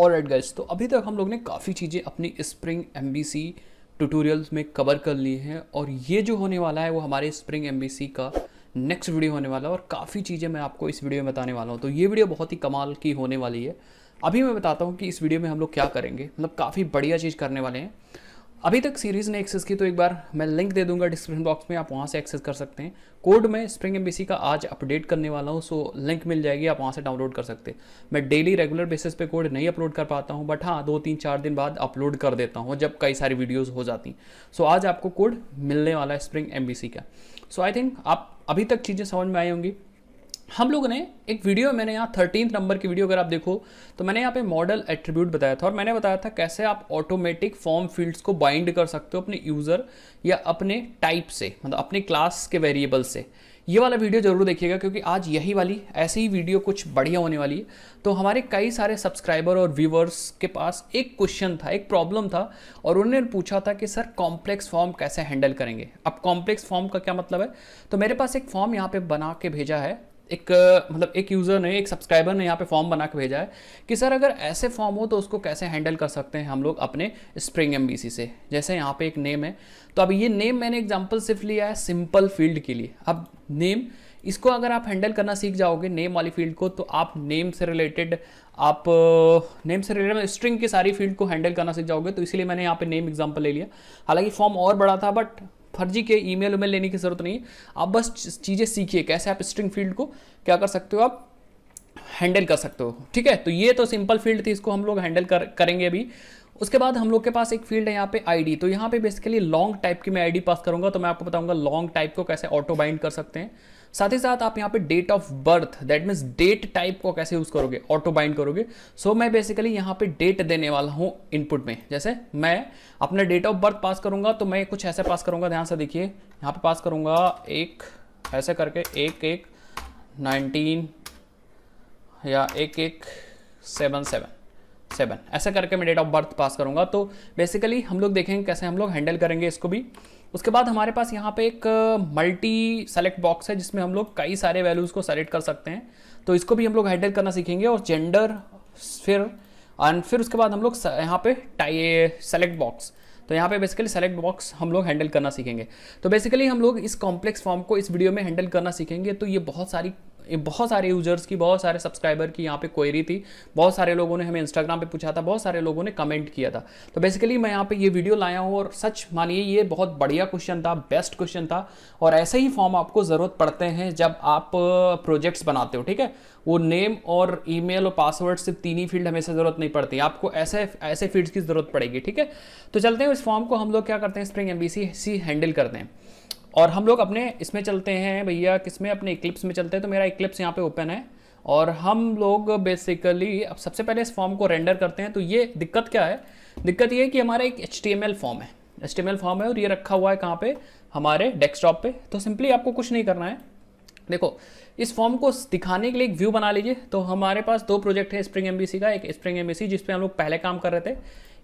और add guys तो अभी तक हम लोग ने काफ़ी चीज़ें अपनी स्प्रिंग एम ट्यूटोरियल्स में कवर कर ली हैं और ये जो होने वाला है वो हमारे स्प्रिंग एम का नेक्स्ट वीडियो होने वाला है और काफ़ी चीज़ें मैं आपको इस वीडियो में बताने वाला हूँ तो ये वीडियो बहुत ही कमाल की होने वाली है अभी मैं बताता हूँ कि इस वीडियो में हम लोग क्या करेंगे मतलब काफ़ी बढ़िया चीज़ करने वाले हैं अभी तक सीरीज़ ने एक्सेस की तो एक बार मैं लिंक दे दूंगा डिस्क्रिप्शन बॉक्स में आप वहाँ से एक्सेस कर सकते हैं कोड में स्प्रिंग एम का आज अपडेट करने वाला हूँ सो लिंक मिल जाएगी आप वहाँ से डाउनलोड कर सकते हैं मैं डेली रेगुलर बेसिस पे कोड नहीं अपलोड कर पाता हूँ बट हाँ दो तीन चार दिन बाद अपलोड कर देता हूँ जब कई सारी वीडियोज़ हो जाती सो आज आपको कोड मिलने वाला है स्प्रिंग एम का सो आई थिंक आप अभी तक चीज़ें समझ में आई होंगी हम लोगों ने एक वीडियो मैंने यहाँ थर्टीन नंबर की वीडियो अगर आप देखो तो मैंने यहाँ पे मॉडल एट्रीब्यूट बताया था और मैंने बताया था कैसे आप ऑटोमेटिक फॉर्म फील्ड्स को बाइंड कर सकते हो अपने यूज़र या अपने टाइप से मतलब अपने क्लास के वेरिएबल से ये वाला वीडियो जरूर देखिएगा क्योंकि आज यही वाली ऐसी ही वीडियो कुछ बढ़िया होने वाली है तो हमारे कई सारे सब्सक्राइबर और व्यूवर्स के पास एक क्वेश्चन था एक प्रॉब्लम था और उन्होंने पूछा था कि सर कॉम्प्लेक्स फॉर्म कैसे हैंडल करेंगे अब कॉम्प्लेक्स फॉर्म का क्या मतलब है तो मेरे पास एक फॉर्म यहाँ पे बना के भेजा है एक मतलब एक यूज़र ने एक सब्सक्राइबर ने यहाँ पे फॉर्म बना के भेजा है कि सर अगर ऐसे फॉर्म हो तो उसको कैसे हैंडल कर सकते हैं हम लोग अपने स्प्रिंग एम से जैसे यहाँ पे एक नेम है तो अब ये नेम मैंने एग्जाम्पल सिर्फ लिया है सिंपल फील्ड के लिए अब नेम इसको अगर आप हैंडल करना सीख जाओगे नेम वाली फील्ड को तो आप नेम से रिलेटेड आप नेम से रिलेटेड मतलब स्ट्रिंग की सारी फील्ड को हैंडल करना सीख जाओगे तो इसलिए मैंने यहाँ पे नेम एग्जांपल ले लिया हालांकि फॉर्म और बड़ा था बट फर्जी के ईमेल उमेल लेने की जरूरत नहीं है आप बस चीज़ें सीखिए कैसे आप स्ट्रिंग फील्ड को क्या कर सकते हो आप हैंडल कर सकते हो ठीक है तो ये तो सिंपल फील्ड थी इसको हम लोग हैंडल कर करेंगे अभी उसके बाद हम लोग के पास एक फील्ड है यहाँ पे आईडी तो यहाँ पे बेसिकली लॉन्ग टाइप की मैं आईडी पास करूँगा तो मैं आपको बताऊँगा लॉन्ग टाइप को कैसे ऑटो बाइंड कर सकते हैं साथ ही साथ आप यहाँ पे date of birth that means date type को कैसे यूज़ करोगे ऑटो बाइंड करोगे सो so, मैं बेसिकली यहाँ पे डेट देने वाला हूँ इनपुट में जैसे मैं अपना डेट ऑफ बर्थ पास करूंगा तो मैं कुछ ऐसे पास करूंगा ध्यान से देखिए यहाँ पे पास करूंगा एक ऐसे करके एक एक नाइनटीन या एक एक सेवन सेवन सेवन ऐसा करके मैं डेट ऑफ बर्थ पास करूंगा तो बेसिकली हम लोग देखेंगे कैसे हम लोग हैंडल करेंगे इसको भी उसके बाद हमारे पास यहाँ पे एक मल्टी सेलेक्ट बॉक्स है जिसमें हम लोग कई सारे वैल्यूज़ को सेलेक्ट कर सकते हैं तो इसको भी हम लोग हैंडल करना सीखेंगे और जेंडर फिर एंड फिर उसके बाद हम लोग यहाँ पे टाई सेलेक्ट बॉक्स तो यहाँ पे बेसिकली सेलेक्ट बॉक्स हम लोग हैंडल करना सीखेंगे तो बेसिकली हम लोग इस कॉम्प्लेक्स फॉर्म को इस वीडियो में हैंडल करना सीखेंगे तो ये बहुत सारी बहुत सारे यूजर्स की बहुत सारे सब्सक्राइबर की यहाँ पे क्वेरी थी बहुत सारे लोगों ने हमें इंस्टाग्राम पे पूछा था बहुत सारे लोगों ने कमेंट किया था तो बेसिकली मैं यहाँ पे ये वीडियो लाया हूँ और सच मानिए ये बहुत बढ़िया क्वेश्चन था बेस्ट क्वेश्चन था और ऐसे ही फॉर्म आपको ज़रूरत पड़ते हैं जब आप प्रोजेक्ट्स बनाते हो ठीक है वो नेम और ईमेल और पासवर्ड सिर्फ तीन ही फील्ड हमेशा ज़रूरत नहीं पड़ती आपको ऐसे ऐसे फील्ड्स की ज़रूरत पड़ेगी ठीक है तो चलते हैं इस फॉर्म को हम लोग क्या करते हैं स्प्रिंग एम सी हैंडल करते हैं और हम लोग अपने इसमें चलते हैं भैया किस में अपने इक्लिप्स में चलते हैं तो मेरा इक्लिप्स यहाँ पे ओपन है और हम लोग बेसिकली अब सबसे पहले इस फॉर्म को रेंडर करते हैं तो ये दिक्कत क्या है दिक्कत ये है कि हमारा एक एच फॉर्म है एच फॉर्म है और ये रखा हुआ है कहाँ पर हमारे डेस्कटॉप पर तो सिंपली आपको कुछ नहीं करना है देखो इस फॉर्म को दिखाने के लिए एक व्यू बना लीजिए तो हमारे पास दो प्रोजेक्ट है स्प्रिंग एम का एक स्प्रिंग एम जिस पे हम लोग पहले काम कर रहे थे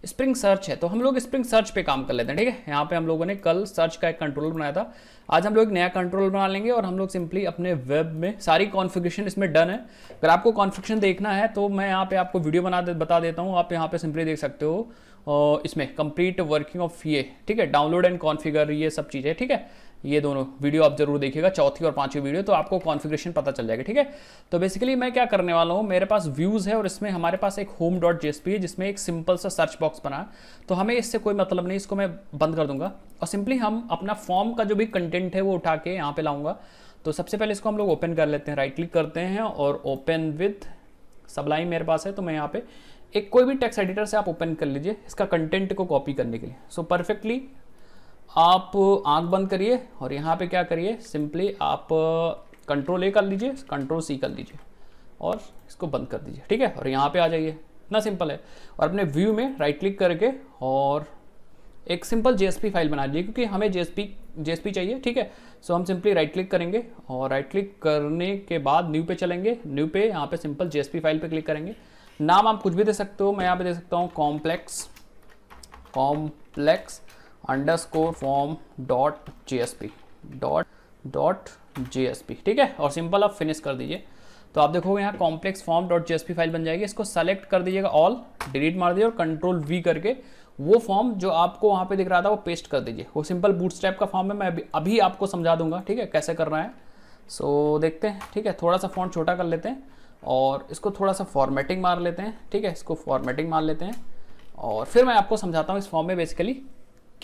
स्प्रिंग सर्च है तो हम लोग स्प्रिंग सर्च पे काम कर लेते हैं ठीक है यहाँ पे हम लोगों ने कल सर्च का एक कंट्रोल बनाया था आज हम लोग एक नया कंट्रोल बना लेंगे और हम लोग सिंपली अपने वेब में सारी कॉन्फ़िगरेशन इसमें डन है अगर आपको कॉन्फ़िगरेशन देखना है तो मैं यहाँ पे आपको वीडियो बना दे, बता देता हूँ आप यहाँ पे सिंपली देख सकते हो इसमें कंप्लीट वर्किंग ऑफ ये ठीक है डाउनलोड एंड कॉन्फ़िगर ये सब चीज़ें ठीक है ये दोनों वीडियो आप जरूर देखिएगा चौथी और पांचवी वीडियो तो आपको कॉन्फ़िगरेशन पता चल जाएगा ठीक है तो बेसिकली मैं क्या करने वाला हूँ मेरे पास व्यूज़ है और इसमें हमारे पास एक होम डॉट है जिसमें एक सिंपल सा सर्च बॉक्स बना तो हमें इससे कोई मतलब नहीं इसको मैं बंद कर दूंगा और सिंपली हम अपना फॉर्म का जो भी कंटेंट है वो उठा के यहाँ पर लाऊंगा तो सबसे पहले इसको हम लोग ओपन कर लेते हैं राइट क्लिक करते हैं और ओपन विथ सबलाइन मेरे पास है तो मैं यहाँ पे एक कोई भी टेक्स्ट एडिटर से आप ओपन कर लीजिए इसका कंटेंट को कॉपी करने के लिए सो परफेक्टली आप आंख बंद करिए और यहाँ पे क्या करिए सिंपली आप कंट्रोल ए कर लीजिए कंट्रोल सी कर लीजिए और इसको बंद कर दीजिए ठीक है और यहाँ पे आ जाइए ना सिंपल है और अपने व्यू में राइट क्लिक करके और एक सिंपल जेएसपी फाइल बना लीजिए क्योंकि हमें जेएसपी जेएसपी चाहिए ठीक है सो हम सिंपली राइट क्लिक करेंगे और राइट क्लिक करने के बाद न्यू पे चलेंगे न्यू पे यहाँ पे सिंपल जेएसपी फाइल पे क्लिक करेंगे नाम आप कुछ भी दे सकते हो मैं यहाँ पे दे सकता हूँ complex complex underscore form dot G S P dot dot G S P ठीक है और सिंपल आप फिनिश कर दीजिए तो आप देखोगे यहाँ complex form dot G S P file बन जाएगी इसको सेलेक्ट कर दीजिएगा ऑल डिलीट मार दीजिए और कंट्रोल वी करके वो फॉर्म जो आपको वहाँ पे दिख रहा था वो पेस्ट कर दीजिए वो सिंपल बूटस्ट्रैप का फॉर्म है मैं अभी अभी आपको समझा दूंगा ठीक है कैसे करना है सो so, देखते हैं ठीक है थोड़ा सा फॉर्म छोटा कर लेते हैं और इसको थोड़ा सा फॉर्मेटिंग मार लेते हैं ठीक है इसको फॉर्मेटिंग मार लेते हैं और फिर मैं आपको समझाता हूँ इस फॉर्म में बेसिकली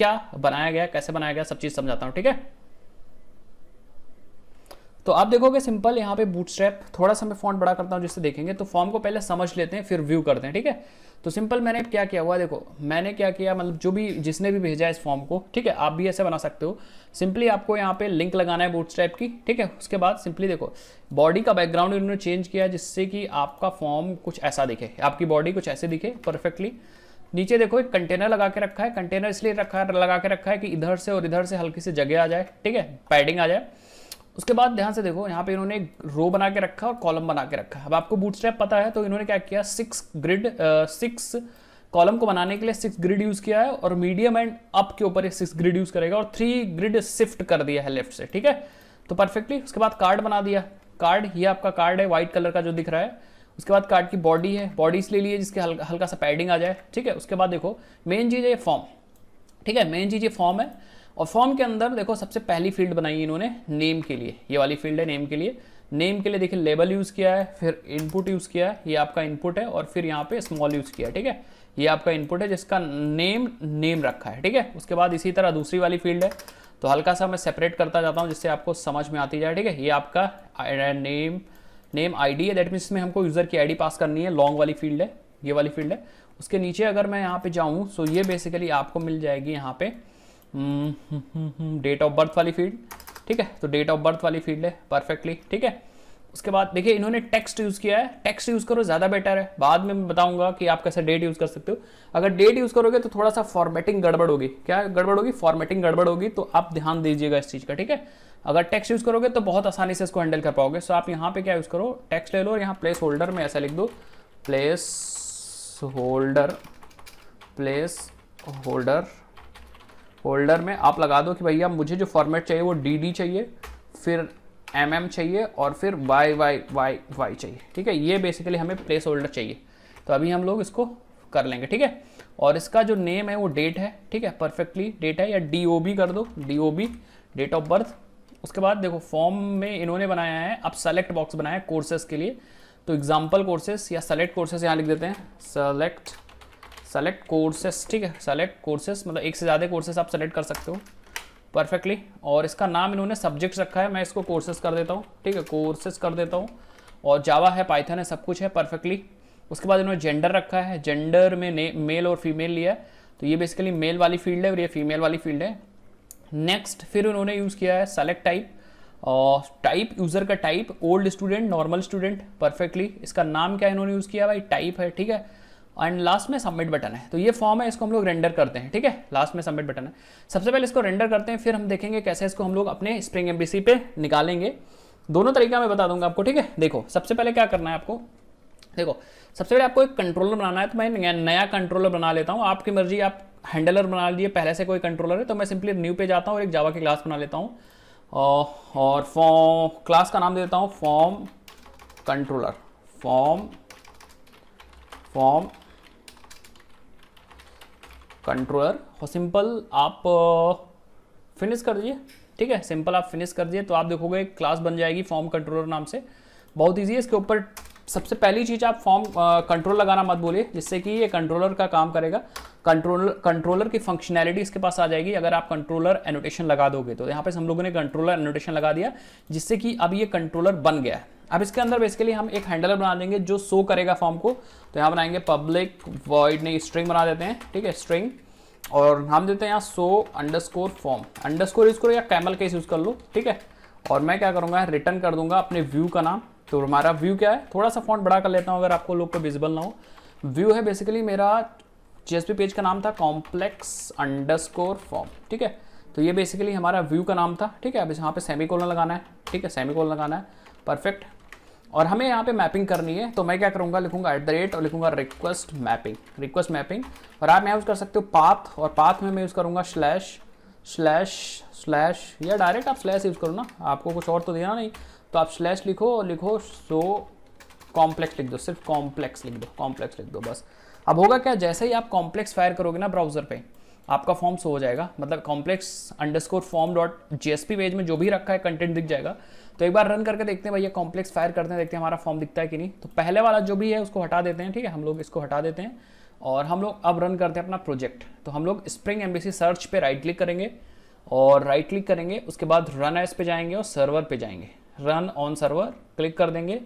क्या बनाया गया कैसे बनाया गया सब चीज समझाता हूं ठीक है तो आप देखोगे सिंपल यहाँ पे बूटस्ट्रैप थोड़ा सा मैं फॉन्ट बड़ा करता हूं जिससे देखेंगे तो फॉर्म को पहले समझ लेते हैं फिर व्यू करते हैं ठीक है तो सिंपल मैंने क्या किया हुआ देखो मैंने क्या किया मतलब जो भी जिसने भी भेजा है इस फॉर्म को ठीक है आप भी ऐसे बना सकते हो सिंपली आपको यहाँ पे लिंक लगाना है बूटस्ट्रैप की ठीक है उसके बाद सिंपली देखो बॉडी का बैकग्राउंड इन्होंने चेंज किया जिससे कि आपका फॉर्म कुछ ऐसा दिखे आपकी बॉडी कुछ ऐसे दिखे परफेक्टली नीचे देखो एक कंटेनर लगा के रखा है कंटेनर इसलिए रखा लगा के रखा है कि इधर से और इधर से हल्की सी जगह आ जाए ठीक है पैडिंग आ जाए उसके बाद ध्यान से देखो यहाँ पे इन्होंने एक रो बना के रखा और कॉलम बना के रखा अब आपको बूटस्ट्रैप पता है तो इन्होंने क्या किया सिक्स ग्रिड सिक्स कॉलम को बनाने के लिए सिक्स ग्रिड यूज़ किया है और मीडियम एंड अप के ऊपर सिक्स ग्रिड यूज़ करेगा और थ्री ग्रिड शिफ्ट कर दिया है लेफ्ट से ठीक है तो परफेक्टली उसके बाद कार्ड बना दिया कार्ड ये आपका कार्ड है व्हाइट कलर का जो दिख रहा है उसके बाद कार्ड की बॉडी है बॉडीज ले लिए जिसके हल्का हल्का सा पैडिंग आ जाए ठीक है उसके बाद देखो मेन चीज़ है फॉर्म ठीक है मेन चीज़ ये फॉर्म है और फॉर्म के अंदर देखो सबसे पहली फील्ड बनाई इन्होंने नेम के लिए ये वाली फील्ड है नेम के लिए नेम के लिए देखिए लेबल यूज़ किया है फिर इनपुट यूज़ किया है ये आपका इनपुट है और फिर यहाँ पे स्मॉल यूज़ किया है ठीक है ये आपका इनपुट है जिसका नेम नेम रखा है ठीक है उसके बाद इसी तरह दूसरी वाली फील्ड है तो हल्का सा मैं सेपरेट करता जाता हूँ जिससे आपको समझ में आती जाए ठीक है ये आपका नेम नेम आईडी है दैट मीन्स इसमें हमको यूज़र की आईडी पास करनी है लॉन्ग वाली फील्ड है ये वाली फील्ड है उसके नीचे अगर मैं यहाँ पे जाऊँ सो ये बेसिकली आपको मिल जाएगी यहाँ पे डेट ऑफ बर्थ वाली फील्ड ठीक है तो डेट ऑफ बर्थ वाली फील्ड है परफेक्टली ठीक है उसके बाद देखिए इन्होंने टेक्स्ट यूज़ किया है टेक्स्ट यूज़ करो ज़्यादा बेटर है बाद में मैं बताऊंगा कि आप कैसे डेट यूज़ कर सकते हो अगर डेट यूज़ करोगे तो थोड़ा सा फॉर्मेटिंग गड़बड़ होगी क्या गड़बड़ होगी फॉर्मेटिंग गड़बड़ होगी तो आप ध्यान दीजिएगा इस चीज़ का ठीक है अगर टेक्स्ट यूज़ करोगे तो बहुत आसानी से इसको हैंडल कर पाओगे सो आप यहाँ पे क्या यूज़ करो टेक्स्ट ले लो और यहाँ प्लेस होल्डर में ऐसा लिख दो placeholder placeholder holder में आप लगा दो कि भैया मुझे जो फॉर्मेट चाहिए वो डी डी चाहिए फिर एम एम चाहिए और फिर वाई वाई वाई वाई चाहिए ठीक है ये बेसिकली हमें प्लेस होल्डर चाहिए तो अभी हम लोग इसको कर लेंगे ठीक है और इसका जो नेम है वो डेट है ठीक है परफेक्टली डेट है या डी ओ बी कर दो D O B date of birth उसके बाद देखो फॉर्म में इन्होंने बनाया है अब सेलेक्ट बॉक्स बनाया है कोर्सेज के लिए तो एग्जाम्पल कोर्सेज या सेलेक्ट कोर्सेज यहाँ लिख देते हैं सेलेक्ट सेलेक्ट कोर्सेज ठीक है सेलेक्ट कोर्सेज मतलब एक से ज़्यादा कोर्सेज आप सेलेक्ट कर सकते हो परफेक्टली और इसका नाम इन्होंने सब्जेक्ट रखा है मैं इसको कोर्सेज कर देता हूँ ठीक है कोर्सेज कर देता हूँ और जावा है पाइथन है सब कुछ है परफेक्टली उसके बाद इन्होंने जेंडर रखा है जेंडर में मेल और फीमेल लिया है तो ये बेसिकली मेल वाली फील्ड है और ये फीमेल वाली फील्ड है नेक्स्ट फिर उन्होंने यूज़ किया है सेलेक्ट टाइप और टाइप यूज़र का type old student normal student perfectly इसका नाम क्या इन्होंने यूज़ किया भाई टाइप है ठीक है एंड लास्ट में सबमिट बटन है तो ये फॉर्म है इसको हम लोग रेंडर करते हैं ठीक है लास्ट में सबमिट बटन है सबसे पहले इसको रेंडर करते हैं फिर हम देखेंगे कैसे इसको हम लोग अपने स्प्रिंग एम पे निकालेंगे दोनों तरीका मैं बता दूंगा आपको ठीक है देखो सबसे पहले क्या करना है आपको देखो सबसे पहले आपको एक कंट्रोलर बनाना है तो मैं नया कंट्रोलर बना लेता हूँ आपकी मर्जी आप हैंडलर बना लिए पहले से कोई कंट्रोलर है तो मैं सिंपली न्यू पे जाता हूँ और एक जावा की क्लास बना लेता हूँ और फॉर्म क्लास का नाम दे देता हूँ form controller form form controller और सिंपल आप फिनिश कर दीजिए ठीक है सिंपल आप फिनिश कर दिए तो आप देखोगे एक क्लास बन जाएगी फॉर्म कंट्रोलर नाम से बहुत ईजी है इसके ऊपर सबसे पहली चीज़ आप फॉर्म कंट्रोल लगाना मत बोलिए जिससे कि ये कंट्रोलर का काम करेगा कंट्रोलर कंट्रोलर की फंक्शनैलिटी इसके पास आ जाएगी अगर आप कंट्रोलर एनोटेशन लगा दोगे तो।, तो यहाँ पे हम लोगों ने कंट्रोलर एनोटेशन लगा दिया जिससे कि अब ये कंट्रोलर बन गया है अब इसके अंदर बेसिकली हम एक हैंडलर बना देंगे जो शो करेगा फॉर्म को तो यहाँ बनाएंगे पब्लिक वॉइड नहीं स्ट्रिंग बना देते हैं ठीक है स्ट्रिंग और हम देते हैं यहाँ so underscore form underscore use करो या कैमल केस यूज़ कर लो ठीक है और मैं क्या करूँगा रिटर्न कर दूंगा अपने व्यू का नाम तो हमारा व्यू क्या है थोड़ा सा फॉन्ट बड़ा कर लेता हूँ अगर आपको लोग को विजिबल ना हो व्यू है बेसिकली मेरा जीएसपी पेज का नाम था कॉम्प्लेक्स अंडरस्कोर फॉर्म ठीक है तो ये बेसिकली हमारा व्यू का नाम था ठीक है अब यहाँ पे सेमी कोलन लगाना है ठीक है सेमी कोलन लगाना है परफेक्ट और हमें यहाँ पे मैपिंग करनी है तो मैं क्या करूँगा लिखूंगा एट द रेट और लिखूंगा रिक्वेस्ट मैपिंग रिक्वेस्ट मैपिंग और आप मैं यूज़ कर सकते हो पाथ और पाथ में मैं यूज़ करूँगा स्लैश स्लैश स्लैश या डायरेक्ट आप स्लैश यूज़ करो ना आपको कुछ और तो देना नहीं तो आप स्लैश लिखो और लिखो सो कॉम्प्लेक्स लिख दो सिर्फ कॉम्प्लेक्स लिख दो कॉम्प्लेक्स लिख दो बस अब होगा क्या जैसे ही आप कॉम्प्लेक्स फायर करोगे ना ब्राउजर पे आपका फॉर्म सो हो जाएगा मतलब complex underscore form dot GSP page में जो भी रखा है कंटेंट दिख जाएगा तो एक बार रन करके देखते हैं भैया कॉम्प्लेक्स फायर करते हैं देखते हैं हमारा फॉर्म दिखता है कि नहीं तो पहले वाला जो भी है उसको हटा देते हैं ठीक है हम लोग इसको हटा देते हैं और हम लोग अब रन करते हैं अपना प्रोजेक्ट तो हम लोग स्प्रिंग एम्बेसी सर्च पर राइट क्लिक करेंगे और राइट क्लिक करेंगे उसके बाद रन एस पे जाएंगे और सर्वर पे जाएंगे रन ऑन सर्वर क्लिक कर देंगे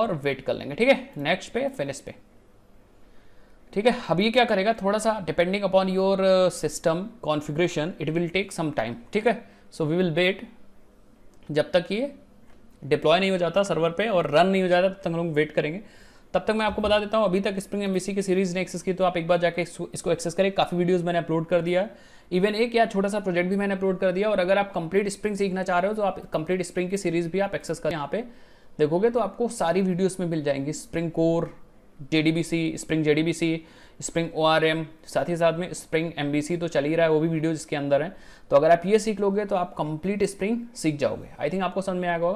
और वेट कर लेंगे ठीक है नेक्स्ट पे फिनिश पे ठीक है अब ये क्या करेगा थोड़ा सा depending upon your system configuration it will take some time ठीक है सो वी विल वेट जब तक ये डिप्लॉय नहीं हो जाता सर्वर पे और रन नहीं हो जाता तब तक हम लोग वेट करेंगे तब तक मैं आपको बता देता हूँ अभी तक स्प्रिंग एम की सीरीज़ ने एक्सेस की तो आप एक बार जाके इसको एक्सेस करें काफ़ी वीडियोज़ मैंने अपलोड कर दिया इवन एक या छोटा सा प्रोजेक्ट भी मैंने अपलोड कर दिया और अगर आप कंप्लीट स्प्रिंग सीखना चाह रहे हो तो आप कंप्लीट स्प्रिंग की सीरीज़ भी आप एक्सेस करें यहाँ पे देखोगे तो आपको सारी वीडियोस में मिल जाएंगी Spring core J D B C Spring J D B C Spring O R M साथ ही साथ में स्प्रिंग एम बी सी तो चल ही रहा है वो भी वीडियो इसके अंदर है तो अगर आप ये सीख लोगे तो आप कंप्लीट स्प्रिंग सीख जाओगे आई थिंक आपको समझ में आएगा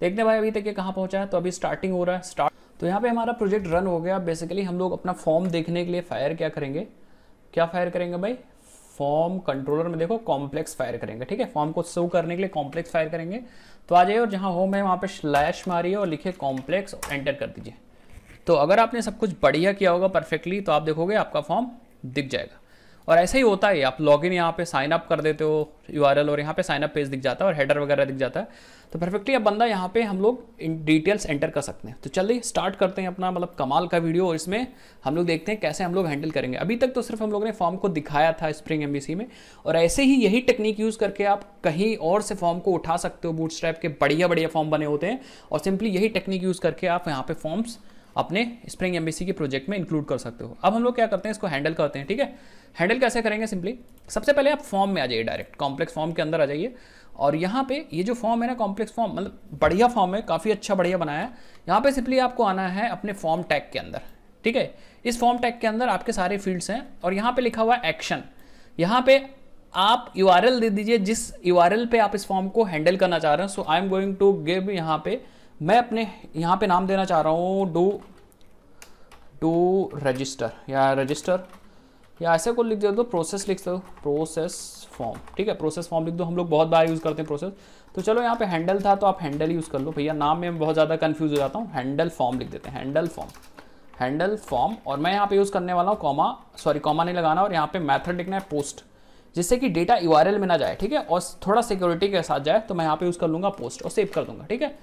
देखते भाई अभी तक ये कहाँ पहुँचा है तो अभी स्टार्टिंग हो रहा है स्टार्ट तो यहाँ पे हमारा प्रोजेक्ट रन हो गया बेसिकली हम लोग अपना फॉर्म देखने के लिए फायर क्या करेंगे क्या फायर करेंगे भाई फॉर्म कंट्रोलर में देखो कॉम्प्लेक्स फायर करेंगे ठीक है फॉर्म को शो करने के लिए कॉम्प्लेक्स फायर करेंगे तो आ जाइए और जहाँ होम है वहाँ पे स्लैश मारिए और लिखिए कॉम्प्लेक्स एंटर कर दीजिए तो अगर आपने सब कुछ बढ़िया किया होगा परफेक्टली तो आप देखोगे आपका फॉर्म दिख जाएगा और ऐसा ही होता है आप लॉग इन यहाँ पर साइन अप कर देते हो यू और यहाँ पे साइनअप पेज दिख जाता है और हेडर वगैरह दिख जाता है तो परफेक्टली अब बंदा यहाँ पे हम लोग डिटेल्स एंटर कर सकते हैं तो चलिए स्टार्ट करते हैं अपना मतलब कमाल का वीडियो और इसमें हम लोग देखते हैं कैसे हम लोग हैंडल करेंगे अभी तक तो सिर्फ हम लोग ने फॉर्म को दिखाया था स्प्रिंग एम में और ऐसे ही यही टेक्निक यूज़ करके आप कहीं और से फॉर्म को उठा सकते हो बूट के बढ़िया बढ़िया फॉर्म बने होते हैं और सिंपली यही टेक्निक यूज़ करके आप यहाँ पर फॉर्म्स अपने स्प्रिंग एम के प्रोजेक्ट में इंक्लूड कर सकते हो अब हम लोग क्या करते हैं इसको हैंडल करते हैं ठीक है हैंडल कैसे करेंगे सिंपली सबसे पहले आप फॉर्म में आ जाइए डायरेक्ट कॉम्प्लेक्स फॉर्म के अंदर आ जाइए और यहाँ पे ये जो फॉर्म है ना कॉम्प्लेक्स फॉर्म मतलब बढ़िया फॉर्म है काफ़ी अच्छा बढ़िया बनाया है यहाँ पे सिंपली आपको आना है अपने फॉर्म टैग के अंदर ठीक है इस फॉर्म टैग के अंदर आपके सारे फील्ड्स हैं और यहाँ पे लिखा हुआ है एक्शन यहाँ पे आप यू दे दीजिए जिस यू पे आप इस फॉर्म को हैंडल करना चाह रहे हैं so I am going to give यहाँ पे मैं अपने यहाँ पे नाम देना चाह रहा हूँ डू डू रजिस्टर या रजिस्टर या ऐसे को लिख दे दो प्रोसेस लिख दो प्रोसेस तो फॉर्म ठीक है प्रोसेस फॉर्म लिख दो हम लोग बहुत बार यूज़ करते हैं प्रोसेस तो चलो यहाँ पे हैंडल था तो आप हैंडल यूज़ कर लो भैया नाम में बहुत ज़्यादा कन्फ्यूज़ हो जाता हूँ हैंडल फॉर्म लिख देते हैं हैंडल फॉर्म हैंडल फॉर्म और मैं यहाँ पे यूज़ करने वाला हूँ कॉमा सॉरी कॉमा नहीं लगाना और यहाँ पे मैथड लिखना है पोस्ट जिससे कि डेटा यू में ना जाए ठीक है और थोड़ा सिक्योरिटी के साथ जाए तो मैं यहाँ पे यूज़ कर लूँगा पोस्ट और सेव कर दूंगा ठीक है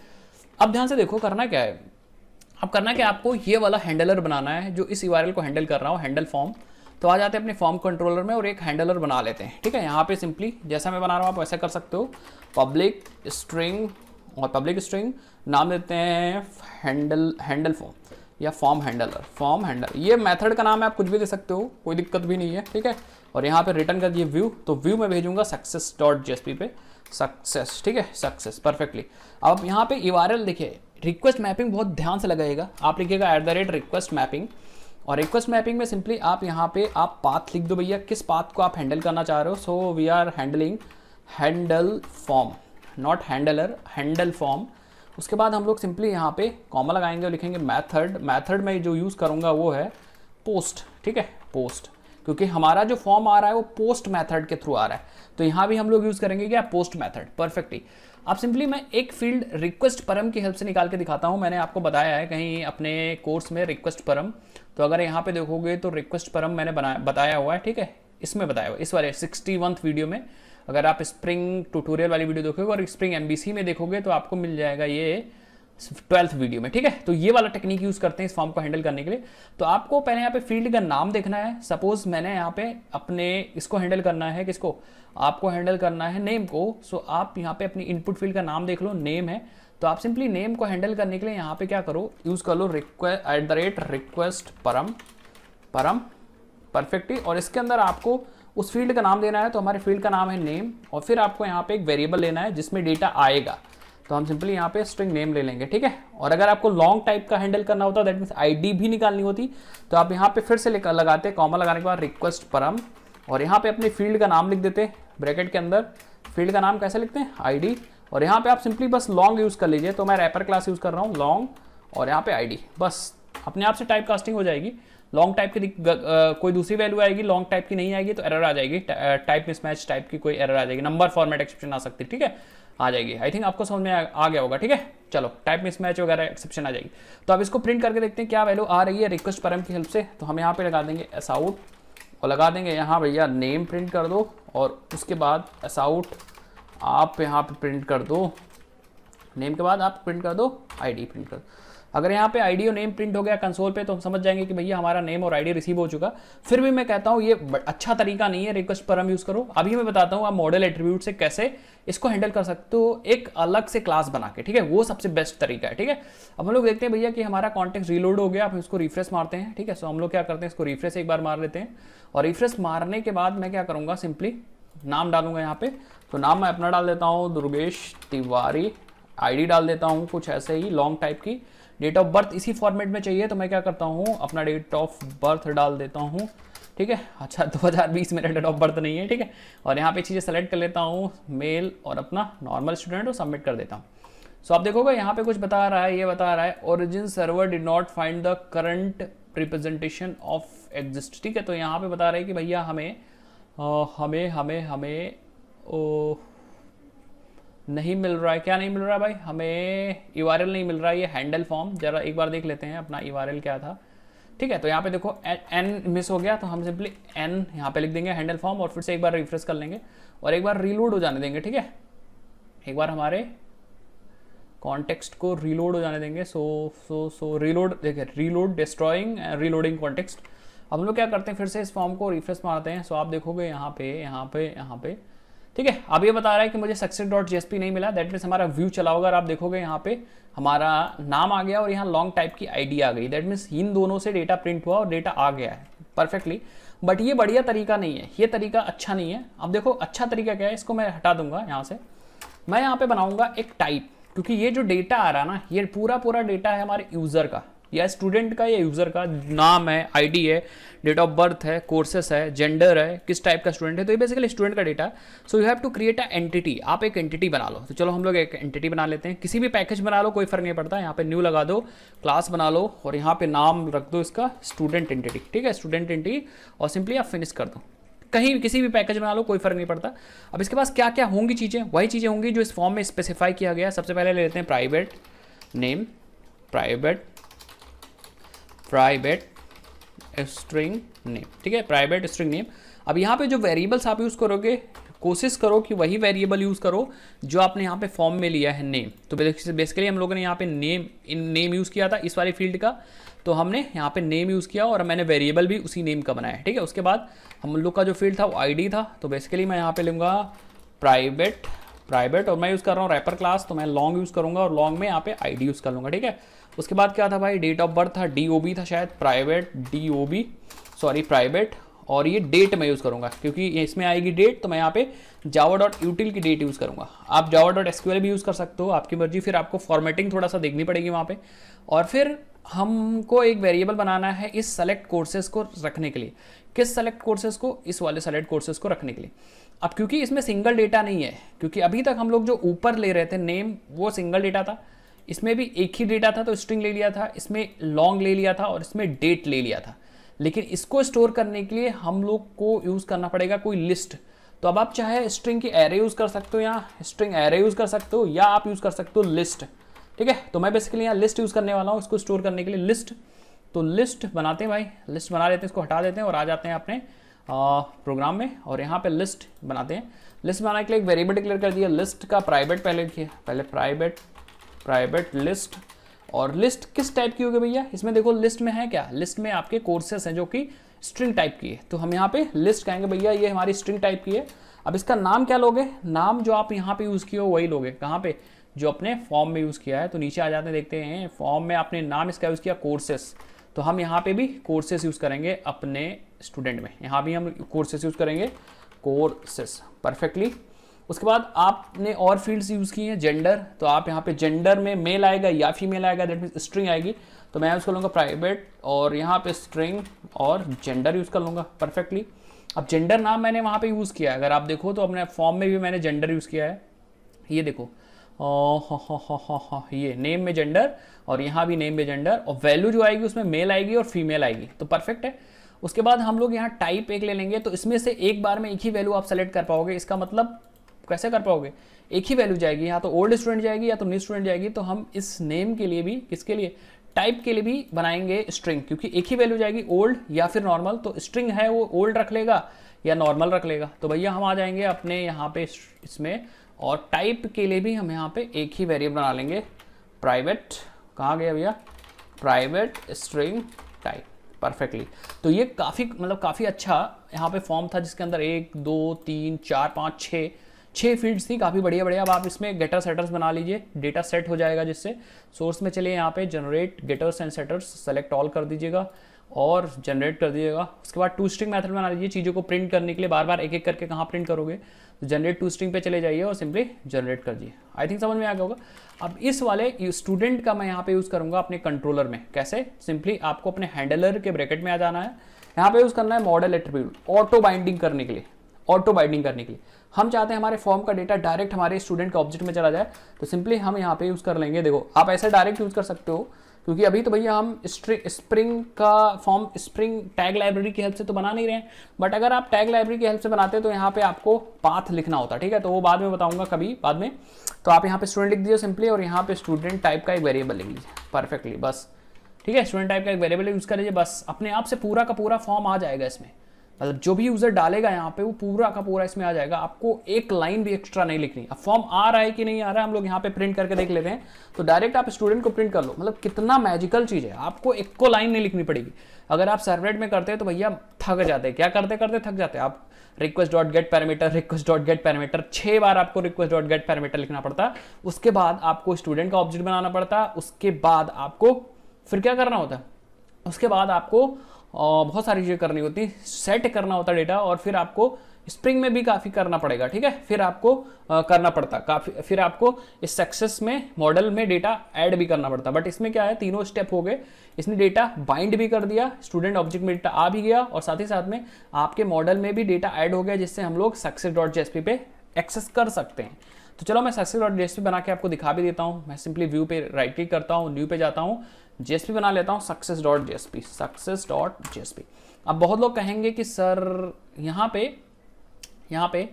अब ध्यान से देखो करना क्या है अब करना क्या आपको ये वाला हैंडलर बनाना है जो इस यूआरएल को हैंडल कर रहा हो हैंडल फॉर्म तो आ जाते हैं अपने फॉर्म कंट्रोलर में और एक हैंडलर बना लेते हैं ठीक है यहाँ पे सिंपली जैसा मैं बना रहा हूँ आप वैसा कर सकते हो पब्लिक स्ट्रिंग और पब्लिक स्ट्रिंग नाम देते हैं हैंडल हैंडल फॉर्म या फॉर्म हैंडलर फॉर्म हैंडल ये मेथड का नाम है आप कुछ भी दे सकते हो कोई दिक्कत भी नहीं है ठीक है और यहाँ पे रिटर्न कर दिए व्यू तो व्यू में भेजूंगा सक्सेस डॉट जी पे सक्सेस ठीक है सक्सेस परफेक्टली अब यहाँ पे ई देखिए रिक्वेस्ट मैपिंग बहुत ध्यान से लगाएगा आप लिखिएगा at the rate request mapping और रिक्वेस्ट मैपिंग में सिंपली आप यहाँ पे आप पाथ लिख दो भैया किस पाथ को आप हैंडल करना चाह रहे हो so we are handling handle form not handler handle form उसके बाद हम लोग सिंपली यहाँ पे कॉमा लगाएंगे और लिखेंगे मैथड मैथड में जो यूज़ करूँगा वो है पोस्ट ठीक है पोस्ट क्योंकि हमारा जो फॉर्म आ रहा है वो पोस्ट मैथड के थ्रू आ रहा है तो यहाँ भी हम लोग यूज़ करेंगे क्या पोस्ट मैथड परफेक्टली अब सिंपली मैं एक फील्ड रिक्वेस्ट परम की हेल्प से निकाल के दिखाता हूँ मैंने आपको बताया है कहीं अपने कोर्स में रिक्वेस्ट परम तो अगर यहाँ पे देखोगे तो रिक्वेस्ट परम मैंने बनाया बताया हुआ है ठीक है इसमें बताया हुआ इस वाले सिक्सटी वीडियो में अगर आप स्प्रिंग ट्यूटोरियल वाली वीडियो देखोगे और स्प्रिंग एम में देखोगे तो आपको मिल जाएगा ये ट्वेल्थ वीडियो में ठीक है तो ये वाला टेक्निक यूज करते हैं इस फॉर्म को हैंडल करने के लिए तो आपको पहले यहाँ पे फील्ड का नाम देखना है सपोज मैंने यहाँ पे अपने इसको हैंडल करना है किसको आपको हैंडल करना है नेम को सो आप यहाँ पे अपनी इनपुट फील्ड का नाम देख लो नेम है तो आप सिंपली नेम को हैंडल करने के लिए यहाँ पे क्या करो यूज कर लो request at the rate request param param perfectly और इसके अंदर आपको उस फील्ड का नाम देना है तो हमारे फील्ड का नाम है नेम और फिर आपको यहाँ पे एक वेरिएबल लेना है जिसमें डेटा आएगा तो हम सिंपली यहाँ पे स्ट्रिंग नेम ले लेंगे ठीक है और अगर आपको लॉन्ग टाइप का हैंडल करना होता दैट मीन्स आईडी भी निकालनी होती तो आप यहाँ पे फिर से लगाते कॉमा लगाने के बाद रिक्वेस्ट परम और यहाँ पे अपने फील्ड का नाम लिख देते ब्रैकेट के अंदर फील्ड का नाम कैसे लिखते हैं आई और यहाँ पे आप सिंपली बस लॉन्ग यूज़ कर लीजिए तो मैं रैपर क्लास यूज़ कर रहा हूँ लॉन्ग और यहाँ पे आई बस अपने आप से टाइप कास्टिंग हो जाएगी लॉन्ग टाइप की कोई दूसरी वैल्यू आएगी लॉन्ग टाइप की नहीं आएगी तो एरर आ जाएगी टाइप मिसमैच टाइप की कोई एरर आ जाएगी नंबर फॉर्मेट एक्सेप्शन आ सकती है ठीक है आ जाएगी आई थिंक आपको समझ में आ, गया होगा ठीक है चलो टाइप मिसमैच वगैरह एक्सेप्शन आ जाएगी तो अब इसको प्रिंट करके देखते हैं क्या वैल्यू आ रही है रिक्वेस्ट परम की हेल्प से तो हम यहाँ पे लगा देंगे आउट और लगा देंगे यहाँ भैया नेम प्रिंट कर दो और उसके बाद एस आउट आप यहाँ पे प्रिंट कर दो नेम के बाद आप प्रिंट कर दो आईडी प्रिंट कर दो अगर यहाँ पे आईडी और नेम प्रिंट हो गया कंसोल पे तो हम समझ जाएंगे कि भैया हमारा नेम और आईडी रिसीव हो चुका फिर भी मैं कहता हूँ ये अच्छा तरीका नहीं है रिक्वेस्ट पर हम यूज़ करो अभी मैं बताता हूँ आप मॉडल एट्रीब्यूट से कैसे इसको हैंडल कर सकते हो एक अलग से क्लास बना के ठीक है वो सबसे बेस्ट तरीका है ठीक है अब हम लोग देखते हैं भैया कि हमारा कॉन्टेक्ट रीलोड हो गया आप इसको रिफ्रेश मारते हैं ठीक है सो हम लोग क्या करते हैं इसको रिफ्रेश एक बार मार लेते हैं और रिफ्रेश मारने के बाद मैं क्या करूँगा सिंपली नाम डालूंगा यहाँ पे तो नाम मैं अपना डाल देता हूँ दुर्गेश तिवारी आईडी डाल देता हूँ कुछ ऐसे ही लॉन्ग टाइप की डेट ऑफ बर्थ इसी फॉर्मेट में चाहिए तो मैं क्या करता हूँ अपना डेट ऑफ बर्थ डाल देता हूँ ठीक है अच्छा 2020 मेरा डेट ऑफ बर्थ नहीं है ठीक है और यहाँ पे चीज़ें सेलेक्ट कर लेता हूँ मेल और अपना नॉर्मल स्टूडेंट और सबमिट कर देता हूँ सो so, आप देखोगे यहाँ पे कुछ बता रहा है ये बता रहा है origin server did not find the current representation of exist ठीक है तो यहाँ पे बता रहा है कि भैया हमें हमें हमें हमें ओ नहीं मिल रहा है क्या नहीं मिल रहा है भाई हमें ई e नहीं मिल रहा है ये हैंडल फॉर्म जरा एक बार देख लेते हैं अपना ई e क्या था ठीक है तो यहाँ पे देखो एन मिस हो गया तो हम सिंपली एन यहाँ पे लिख देंगे हैंडल फॉर्म और फिर से एक बार रिफ्रेश कर लेंगे और एक बार रीलोड हो जाने देंगे ठीक है एक बार हमारे कॉन्टेक्स्ट को रीलोड हो जाने देंगे सो सो सो रीलोड देखिए रीलोड डिस्ट्रॉइंग रीलोडिंग कॉन्टेक्स्ट हम लोग क्या करते हैं फिर से इस फॉर्म को रिफ्रेश मारते हैं सो आप देखोगे यहाँ पे यहाँ पे यहाँ पे ठीक है अब ये बता रहा है कि मुझे सक्सेस डॉट जीएसपी नहीं मिला दैट मीन्स हमारा व्यू चला होगा आप देखोगे यहाँ पे हमारा नाम आ गया और यहाँ लॉन्ग टाइप की आईडी आ गई दैट मीन्स इन दोनों से डेटा प्रिंट हुआ और डेटा आ गया है परफेक्टली बट ये बढ़िया तरीका नहीं है ये तरीका अच्छा नहीं है अब देखो अच्छा तरीका क्या है इसको मैं हटा दूंगा यहाँ से मैं यहाँ पे बनाऊंगा एक टाइप क्योंकि ये जो डेटा आ रहा है ना ये पूरा पूरा डेटा है हमारे यूज़र का या स्टूडेंट का या यूज़र का नाम है आईडी है डेट ऑफ बर्थ है कोर्सेस है जेंडर है किस टाइप का स्टूडेंट है तो ये बेसिकली स्टूडेंट का data so you have to create a entity आप एक एंटिटी बना लो तो चलो हम लोग एक एंटिटी बना लेते हैं किसी भी पैकेज बना लो कोई फर्क नहीं पड़ता यहाँ पे न्यू लगा दो क्लास बना लो और यहाँ पे नाम रख दो इसका स्टूडेंट एंटिटी ठीक है स्टूडेंट एंटिटी और सिंपली आप फिनिश कर दो कहीं किसी भी पैकेज बना लो कोई फर्क नहीं पड़ता अब इसके पास क्या क्या होंगी चीज़ें वही चीज़ें होंगी जो इस फॉर्म में स्पेसिफाई किया गया सबसे पहले ले लेते हैं private name private private string name ठीक है प्राइवेट स्ट्रिंग नेम अब यहाँ पे जो वेरिएबल्स आप यूज़ करोगे कोशिश करो कि वही वेरिएबल यूज़ करो जो आपने यहाँ पे फॉर्म में लिया है नेम तो बेसिकली हम लोगों ने यहाँ पे नेम इन नेम यूज़ किया था इस वाले फील्ड का तो हमने यहाँ पे नेम यूज़ किया और मैंने वेरिएबल भी उसी नेम का बनाया ठीक है उसके बाद हम लोग का जो फील्ड था वो आई था तो बेसिकली मैं यहाँ पे लूँगा प्राइवेट प्राइवेट और मैं यूज़ कर रहा हूँ रैपर क्लास तो मैं लॉन्ग यूज़ करूँगा और लॉन्ग में यहाँ पे आई यूज़ कर लूँगा ठीक है उसके बाद क्या था भाई डेट ऑफ बर्थ था डी था शायद प्राइवेट डी सॉरी प्राइवेट और ये डेट मैं यूज़ करूँगा क्योंकि इसमें आएगी डेट तो मैं यहाँ पे जावा डॉट यूटिल की डेट यूज़ करूँगा आप जावा डॉट एल भी यूज़ कर सकते हो आपकी मर्जी फिर आपको फॉर्मेटिंग थोड़ा सा देखनी पड़ेगी वहाँ पे और फिर हमको एक वेरिएबल बनाना है इस सेलेक्ट कोर्सेज को रखने के लिए किस सेलेक्ट कोर्सेज को इस वाले सेलेक्ट कोर्सेज को रखने के लिए अब क्योंकि इसमें सिंगल डेटा नहीं है क्योंकि अभी तक हम लोग जो ऊपर ले रहे थे नेम वो सिंगल डेटा था इसमें भी एक ही डेटा था तो स्ट्रिंग ले लिया था इसमें लॉन्ग ले लिया था और इसमें डेट ले लिया था लेकिन इसको स्टोर करने के लिए हम लोग को यूज़ करना पड़ेगा कोई लिस्ट तो अब आप चाहे स्ट्रिंग की एरे यूज़ कर सकते हो या स्ट्रिंग एरे यूज़ कर सकते हो या आप यूज़ कर सकते हो लिस्ट ठीक है तो मैं बेसिकली यहाँ लिस्ट यूज़ करने वाला हूँ इसको स्टोर करने के लिए लिस्ट तो लिस्ट बनाते हैं भाई लिस्ट बना लेते हैं इसको हटा देते हैं और आ जाते हैं अपने प्रोग्राम में और यहाँ पे लिस्ट बनाते हैं लिस्ट बनाने के लिए एक वेरिएबल डिक्लेयर कर दिया लिस्ट का प्राइवेट पहले किया पहले प्राइवेट प्राइवेट लिस्ट और लिस्ट किस टाइप की होगी भैया इसमें देखो लिस्ट में है क्या लिस्ट में आपके कोर्सेस हैं जो कि स्ट्रिंग टाइप की है तो हम यहाँ पे लिस्ट कहेंगे भैया ये हमारी स्ट्रिंग टाइप की है अब इसका नाम क्या लोगे नाम जो आप यहाँ पे यूज़ किए हो वही लोगे कहाँ पे जो अपने फॉर्म में यूज़ किया है तो नीचे आ जाते हैं देखते हैं फॉर्म में आपने नाम इसका यूज़ किया कोर्सेस तो हम यहाँ पे भी कोर्सेस यूज़ करेंगे अपने स्टूडेंट में यहाँ भी हम कोर्सेस यूज़ करेंगे कोर्सेस परफेक्टली उसके बाद आपने और फील्ड्स यूज़ की हैं जेंडर तो आप यहाँ पे जेंडर में मेल आएगा या फीमेल आएगा दैट मीन स्ट्रिंग आएगी तो मैं उसको लूँगा प्राइवेट और यहाँ पे स्ट्रिंग और जेंडर यूज़ कर लूँगा परफेक्टली अब जेंडर नाम मैंने वहाँ पे यूज़ किया है अगर आप देखो तो अपने फॉर्म में भी मैंने जेंडर यूज़ किया है ये देखो ये नेम में जेंडर और यहाँ भी नेम में जेंडर और वैल्यू जो आएगी उसमें मेल आएगी और फीमेल आएगी तो परफेक्ट है उसके बाद हम लोग यहाँ टाइप एक ले लेंगे तो इसमें से एक बार में एक ही वैल्यू आप सेलेक्ट कर पाओगे इसका मतलब कैसे कर पाओगे एक ही वैल्यू जाएगी या तो ओल्ड स्टूडेंट जाएगी या तो न्यू स्टूडेंट जाएगी तो हम इस नेम के लिए भी किसके लिए टाइप के लिए भी बनाएंगे स्ट्रिंग क्योंकि एक ही वैल्यू जाएगी ओल्ड या फिर नॉर्मल तो स्ट्रिंग है वो ओल्ड रख लेगा या नॉर्मल रख लेगा तो भैया हम आ जाएंगे अपने यहाँ पे इसमें और टाइप के लिए भी हम यहाँ पे एक ही वेरिएबल बना लेंगे प्राइवेट कहाँ गया भैया प्राइवेट स्ट्रिंग टाइप परफेक्टली तो ये काफ़ी मतलब काफ़ी अच्छा यहाँ पे फॉर्म था जिसके अंदर एक दो तीन चार पाँच छः छह फील्ड्स थी काफ़ी बढ़िया बढ़िया अब आप इसमें गेटर सेटर्स बना लीजिए डेटा सेट हो जाएगा जिससे सोर्स में चलिए यहाँ पे generate getters and setters select all कर दीजिएगा और जनरेट कर दीजिएगा उसके बाद टू स्ट्रिंग मेथड बना लीजिए चीज़ों को प्रिंट करने के लिए बार बार एक एक करके कहाँ प्रिंट करोगे तो जनरेट टू स्ट्रिंग पे चले जाइए और सिंपली जनरेट कर दिए आई थिंक समझ में आ गया होगा अब इस वाले स्टूडेंट का मैं यहाँ पे यूज़ करूँगा अपने कंट्रोलर में कैसे सिंपली आपको अपने हैंडलर के ब्रैकेट में आ जाना है यहाँ पे यूज़ करना है मॉडल एट्रीब्यूट ऑटो बाइंडिंग करने के लिए ऑटो बाइंडिंग करने के लिए हम चाहते हैं हमारे फॉर्म का डेटा डायरेक्ट हमारे स्टूडेंट के ऑब्जेक्ट में चला जाए तो सिंपली हम यहाँ पे यूज़ कर लेंगे देखो आप ऐसा डायरेक्ट यूज़ कर सकते हो क्योंकि अभी तो भैया हम स्प्रिंग का फॉर्म स्प्रिंग टैग लाइब्रेरी की हेल्प से तो बना नहीं रहे बट अगर आप टैग लाइब्रेरी की हेल्प से बनाते हैं तो यहाँ पे आपको पाथ लिखना होता है ठीक है तो वो बाद में बताऊंगा कभी बाद में तो आप यहाँ पे स्टूडेंट लिख दीजिए सिंपली और यहाँ पे स्टूडेंट टाइप का एक वेरिएबल लिख लीजिए परफेक्टली बस ठीक है स्टूडेंट टाइप का एक वेरिएबल यूज़ कर लीजिए बस अपने आप से पूरा का पूरा फॉर्म आ जाएगा इसमें मतलब जो भी यूज़र डालेगा यहाँ पे वो पूरा का पूरा इसमें आ जाएगा आपको एक लाइन भी एक्स्ट्रा नहीं लिखनी अब फॉर्म आ रहा है कि नहीं आ रहा है हम लोग यहाँ पे प्रिंट करके देख लेते हैं तो डायरेक्ट आप स्टूडेंट को प्रिंट कर लो मतलब कितना मैजिकल चीज़ है आपको एक को लाइन नहीं लिखनी पड़ेगी अगर आप सर्वलेट में करते हैं तो भैया थक जाते हैं क्या करते करते थक जाते आप request dot get parameter request dot get parameter छह बार आपको रिक्वेस्ट डॉट गेट पैरामीटर लिखना पड़ता उसके बाद आपको स्टूडेंट का ऑब्जेक्ट बनाना पड़ता उसके बाद आपको फिर क्या करना होता उसके बाद आपको बहुत सारी चीज़ें करनी होती हैं सेट करना होता है डेटा और फिर आपको स्प्रिंग में भी काफ़ी करना पड़ेगा ठीक है फिर आपको आ, करना पड़ता काफ़ी फिर आपको इस सक्सेस में मॉडल में डेटा ऐड भी करना पड़ता बट इसमें क्या है तीनों स्टेप हो गए इसने डेटा बाइंड भी कर दिया स्टूडेंट ऑब्जेक्ट में डेटा आ भी गया और साथ ही साथ में आपके मॉडल में भी डेटा ऐड हो गया जिससे हम लोग सक्सेस डॉट पे एक्सेस कर सकते हैं तो चलो मैं सक्सेस डॉट जेएसपी बना के आपको दिखा भी देता हूँ मैं सिंपली व्यू पे राइट क्लिक करता हूँ न्यू पे जाता हूँ जेएसपी बना लेता हूँ success dot JSP success dot JSP अब बहुत लोग कहेंगे कि सर यहाँ पे यहाँ पे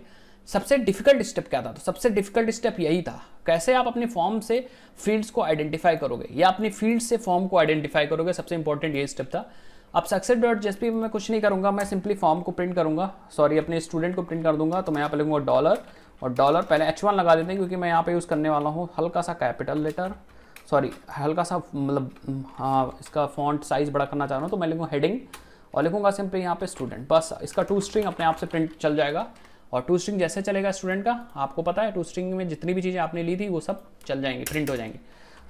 सबसे डिफिकल्ट स्टेप क्या था तो सबसे डिफिकल्ट स्टेप यही था कैसे आप अपने फॉर्म से फील्ड्स को आइडेंटिफाई करोगे या अपने फील्ड से फॉर्म को आइडेंटिफाई करोगे सबसे इंपॉर्टेंट यही स्टेप था अब सक्सेस डॉट जेएसपी में कुछ नहीं करूँगा मैं सिंपली फॉर्म को प्रिंट करूँगा सॉरी अपने स्टूडेंट को प्रिंट कर दूंगा तो मैं यहाँ पर लिखूँगा डॉलर और डॉलर पहले एच वन लगा देते हैं क्योंकि मैं यहाँ पे यूज़ करने वाला हूँ हल्का सा कैपिटल लेटर सॉरी हल्का सा मतलब हाँ इसका फॉन्ट साइज़ बड़ा करना चाह रहा हूँ तो मैं लिखूँ हेडिंग और लिखूँगा सिंपली यहाँ पे स्टूडेंट बस इसका टू स्ट्रिंग अपने आप से प्रिंट चल जाएगा और टू स्ट्रिंग जैसे चलेगा स्टूडेंट का आपको पता है टू स्ट्रिंग में जितनी भी चीज़ें आपने ली थी वो सब चल जाएंगी प्रिंट हो जाएंगी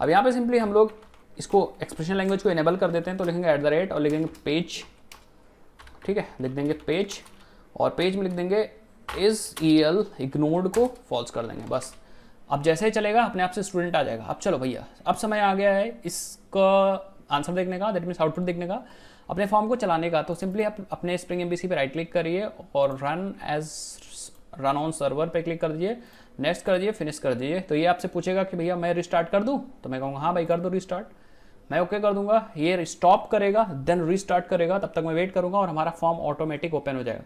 अब यहाँ पर सिंपली हम लोग इसको एक्सप्रेशन लैंग्वेज को इनेबल कर देते हैं तो लिखेंगे एट द रेट और लिखेंगे पेज ठीक है लिख देंगे पेज और पेज में लिख देंगे इज ई एल इग्नोर्ड को फॉल्स कर देंगे बस अब जैसे ही चलेगा अपने आप से स्टूडेंट आ जाएगा अब चलो भैया अब समय आ गया है इसका आंसर देखने का दैट मीन्स आउटपुट देखने का अपने फॉर्म को चलाने का तो सिंपली आप अपने स्प्रिंग एम पे राइट क्लिक करिए और run as run on server पे क्लिक कर दीजिए नेक्स्ट कर दीजिए फिनिश कर दीजिए तो ये आपसे पूछेगा कि भैया मैं रिस्टार्ट कर दूँ तो मैं कहूँगा हाँ भाई कर दो रिस्टार्ट मैं ओके कर दूंगा ये स्टॉप करेगा देन रिस्टार्ट करेगा तब तक मैं वेट करूंगा और हमारा फॉर्म ऑटोमेटिक ओपन हो जाएगा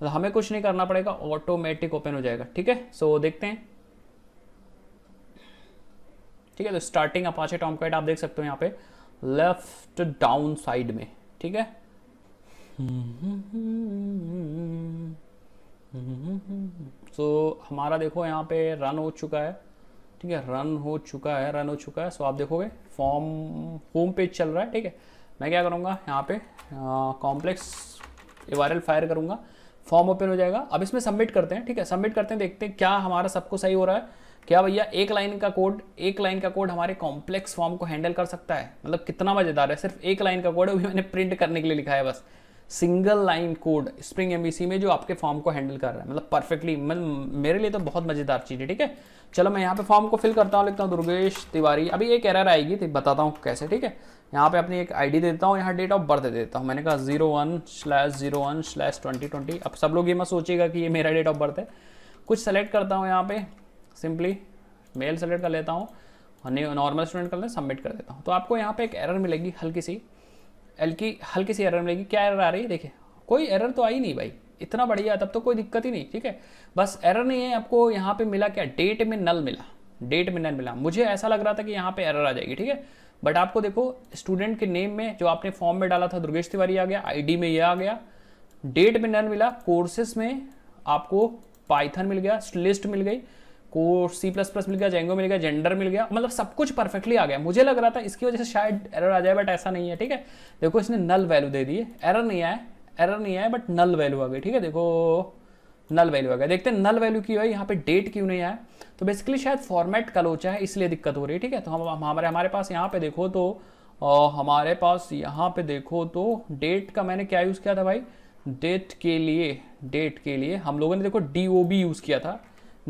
तो हमें कुछ नहीं करना पड़ेगा ऑटोमेटिक ओपन हो जाएगा ठीक है सो देखते हैं ठीक है तो स्टार्टिंग अपाचे टॉम कैट आप देख सकते हो यहाँ पे लेफ्ट डाउन साइड में ठीक है सो so, हमारा देखो यहाँ पे रन हो चुका है ठीक है रन हो चुका है रन हो चुका है सो so, आप देखोगे फॉर्म होम पेज चल रहा है ठीक है मैं क्या करूँगा यहाँ पे कॉम्प्लेक्स एल फायर करूँगा फॉर्म ओपन हो जाएगा अब इसमें सबमिट करते हैं ठीक है सबमिट करते हैं देखते हैं क्या हमारा सबको सही हो रहा है क्या भैया एक लाइन का कोड एक लाइन का कोड हमारे कॉम्प्लेक्स फॉर्म को हैंडल कर सकता है मतलब कितना मजेदार है सिर्फ एक लाइन का कोड है वो मैंने प्रिंट करने के लिए लिखा है बस single line code Spring M में जो आपके फॉर्म को हैंडल कर रहा है मतलब परफेक्टली मतलब मेरे लिए तो बहुत मजेदार चीज है ठीक है चलो मैं यहाँ पे फॉर्म को फिल करता हूँ लिखता हूँ दुर्गेश तिवारी अभी एक एरर आएगी तो बताता हूँ कैसे ठीक है यहाँ पे अपनी एक आईडी देता हूँ यहाँ डेट ऑफ बर्थ दे देता हूँ मैंने कहा zero one slash zero one slash twenty twenty अब सब लोग ये मैं सोचिएगा कि ये मेरा डेट ऑफ बर्थ है कुछ सेलेक्ट करता हूँ यहाँ पे सिंपली मेल सेलेक्ट कर लेता हूँ नॉर्मल स्टूडेंट कर लें सबमिट कर देता हूँ तो आपको यहाँ पे एक एरर मिलेगी हल्की सी हल्की हल्की सी एरर मिलेगी क्या एरर आ रही है देखिए कोई एरर तो आई नहीं भाई इतना बढ़िया तब तो कोई दिक्कत ही नहीं ठीक है बस एरर नहीं है आपको यहाँ पे मिला क्या डेट में नल मिला डेट में नल मिला मुझे ऐसा लग रहा था कि यहाँ पे एरर आ जाएगी ठीक है बट आपको देखो स्टूडेंट के नेम में जो आपने फॉर्म में डाला था दुर्गेश तिवारी आ गया आईडी में ये आ गया डेट में नल मिला कोर्सेस में आपको पाइथन मिल गया लिस्ट मिल गई कोर्स सी प्लस प्लस मिल गया जेंगो मिल गया जेंडर मिल गया मतलब सब कुछ परफेक्टली आ गया मुझे लग रहा था इसकी वजह से शायद एरर आ जाए बट ऐसा नहीं है ठीक है देखो इसने नल वैल्यू दे दी है एरर नहीं आया एरर नहीं आया बट नल वैल्यू आ गई ठीक है देखो नल वैल्यू आ गया देखते हैं नल वैल्यू क्यों है यहाँ पे डेट क्यों नहीं आया तो बेसिकली शायद फॉर्मेट कलोचा है इसलिए दिक्कत हो रही है ठीक है तो हम हमारे हमारे पास यहाँ पे देखो तो आ, हमारे पास यहाँ पे देखो तो डेट का मैंने क्या यूज़ किया था भाई डेट के लिए डेट के लिए हम लोगों ने देखो डी यूज़ किया था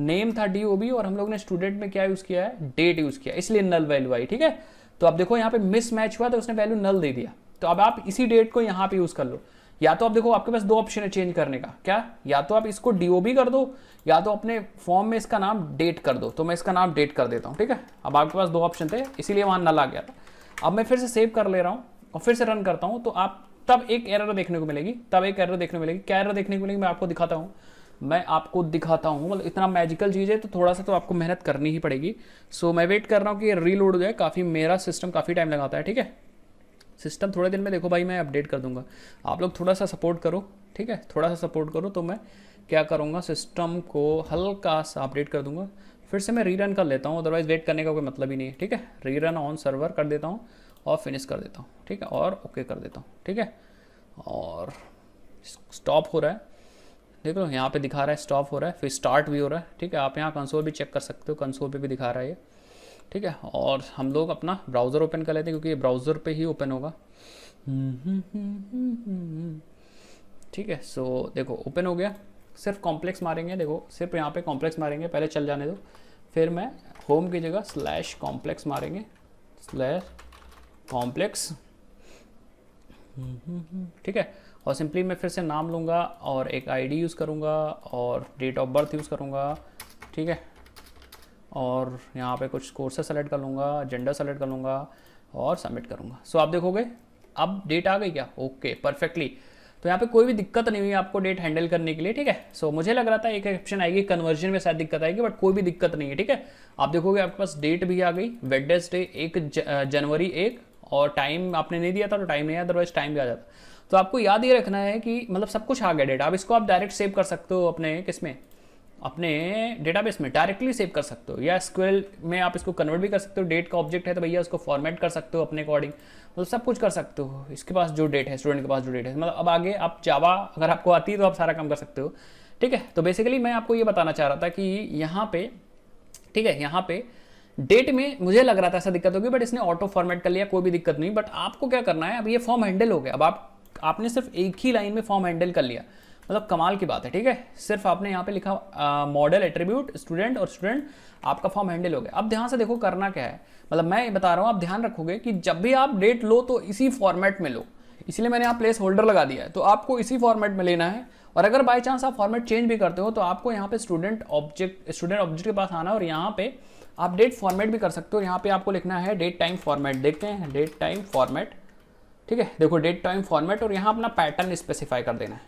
नेम था डी और हम लोग ने स्टूडेंट में क्या यूज किया है डेट यूज किया इसलिए नल वैल्यू आई ठीक है तो आप देखो यहाँ पे मिस मैच हुआ तो उसने वैल्यू नल दे दिया तो अब आप इसी डेट को यहाँ पे यूज कर लो या तो आप देखो आपके पास दो ऑप्शन है चेंज करने का क्या या तो आप इसको डीओबी कर दो या तो अपने फॉर्म में इसका नाम डेट कर दो तो मैं इसका नाम डेट कर देता हूँ ठीक है अब आपके पास दो ऑप्शन थे इसीलिए वहाँ नल आ गया था अब मैं फिर से सेव कर ले रहा हूँ और फिर से रन करता हूँ तो आप तब एक एरर देखने को मिलेगी तब एक एरर देखने को मिलेगी क्या एरर देखने को मिलेगी मैं आपको दिखाता हूँ मैं आपको दिखाता हूँ मतलब इतना मैजिकल चीज़ है तो थोड़ा सा तो आपको मेहनत करनी ही पड़ेगी सो so, मैं वेट कर रहा हूँ कि ये रीलोड हो जाए काफ़ी मेरा सिस्टम काफ़ी टाइम लगाता है ठीक है सिस्टम थोड़े दिन में देखो भाई मैं अपडेट कर दूंगा आप लोग थोड़ा सा सपोर्ट करो ठीक है थोड़ा सा सपोर्ट करो तो मैं क्या करूँगा सिस्टम को हल्का सा अपडेट कर दूंगा फिर से मैं रीरन कर लेता हूँ अदरवाइज़ वेट करने का कोई मतलब ही नहीं है ठीक है रीरन ऑन सर्वर कर देता हूँ और फिनिश कर देता हूँ ठीक है और ओके कर देता हूँ ठीक है और स्टॉप हो रहा है देख लो यहाँ पे दिखा रहा है स्टॉप हो रहा है फिर स्टार्ट भी हो रहा है ठीक है आप यहाँ कंसोल भी चेक कर सकते हो कंसोल पे भी दिखा रहा है ये ठीक है और हम लोग अपना ब्राउज़र ओपन कर लेते हैं क्योंकि ये ब्राउज़र पे ही ओपन होगा ठीक है सो देखो ओपन हो गया सिर्फ कॉम्प्लेक्स मारेंगे देखो सिर्फ यहाँ पे कॉम्प्लेक्स मारेंगे पहले चल जाने दो फिर मैं होम की जगह स्लैश कॉम्प्लेक्स मारेंगे स्लैश कॉम्प्लेक्स ठीक है और सिंपली मैं फिर से नाम लूँगा और एक आईडी यूज़ करूँगा और डेट ऑफ बर्थ यूज़ करूँगा ठीक है और यहाँ पे कुछ कोर्सेस सेलेक्ट कर लूँगा जेंडर सेलेक्ट कर लूँगा और सबमिट करूँगा सो so, आप देखोगे अब डेट आ गई क्या ओके परफेक्टली तो यहाँ पे कोई भी दिक्कत नहीं हुई आपको डेट हैंडल करने के लिए ठीक है सो so, मुझे लग रहा था एक ऑप्शन आएगी कन्वर्जन में शायद दिक्कत आएगी बट कोई भी दिक्कत नहीं है ठीक है आप देखोगे आपके पास डेट भी आ गई वेडनेसडे एक जनवरी एक और टाइम आपने नहीं दिया था तो टाइम नहीं अदरवाइज टाइम भी आ जाता तो आपको याद ये रखना है कि मतलब सब कुछ आ गया डेटा अब इसको आप डायरेक्ट सेव कर सकते हो अपने किस में अपने डेटाबेस में डायरेक्टली सेव कर सकते हो या स्क्वेल में आप इसको कन्वर्ट भी कर सकते हो डेट का ऑब्जेक्ट है तो भैया उसको फॉर्मेट कर सकते हो अपने अकॉर्डिंग मतलब सब कुछ कर सकते हो इसके पास जो डेट है स्टूडेंट के पास जो डेट है मतलब अब आगे आप जावा अगर आपको आती है तो आप सारा काम कर सकते हो ठीक है तो बेसिकली मैं आपको ये बताना चाह रहा था कि यहाँ पे ठीक है यहाँ पे डेट में मुझे लग रहा था ऐसा दिक्कत होगी बट इसने ऑटो फॉर्मेट कर लिया कोई भी दिक्कत नहीं बट आपको क्या करना है अब ये फॉर्म हैंडल हो गया अब आप आपने सिर्फ एक ही लाइन में फॉर्म हैंडल कर लिया मतलब कमाल की बात है ठीक है सिर्फ आपने यहाँ पे लिखा मॉडल एट्रीब्यूट स्टूडेंट और स्टूडेंट आपका फॉर्म हैंडल हो गया अब ध्यान से देखो करना क्या है मतलब मैं बता रहा हूँ आप ध्यान रखोगे कि जब भी आप डेट लो तो इसी फॉर्मेट में लो इसलिए मैंने यहाँ प्लेस होल्डर लगा दिया है तो आपको इसी फॉर्मेट में लेना है और अगर बाई चांस आप फॉर्मेट चेंज भी करते हो तो आपको यहाँ पे स्टूडेंट ऑब्जेक्ट स्टूडेंट ऑब्जेक्ट के पास आना और यहाँ पे आप डेट फॉर्मेट भी कर सकते हो यहाँ पे आपको लिखना है डेट टाइम फॉर्मेट देखते हैं डेट टाइम फॉर्मेट ठीक है देखो डेट टाइम फॉर्मेट और यहाँ अपना पैटर्न स्पेसिफाई कर देना है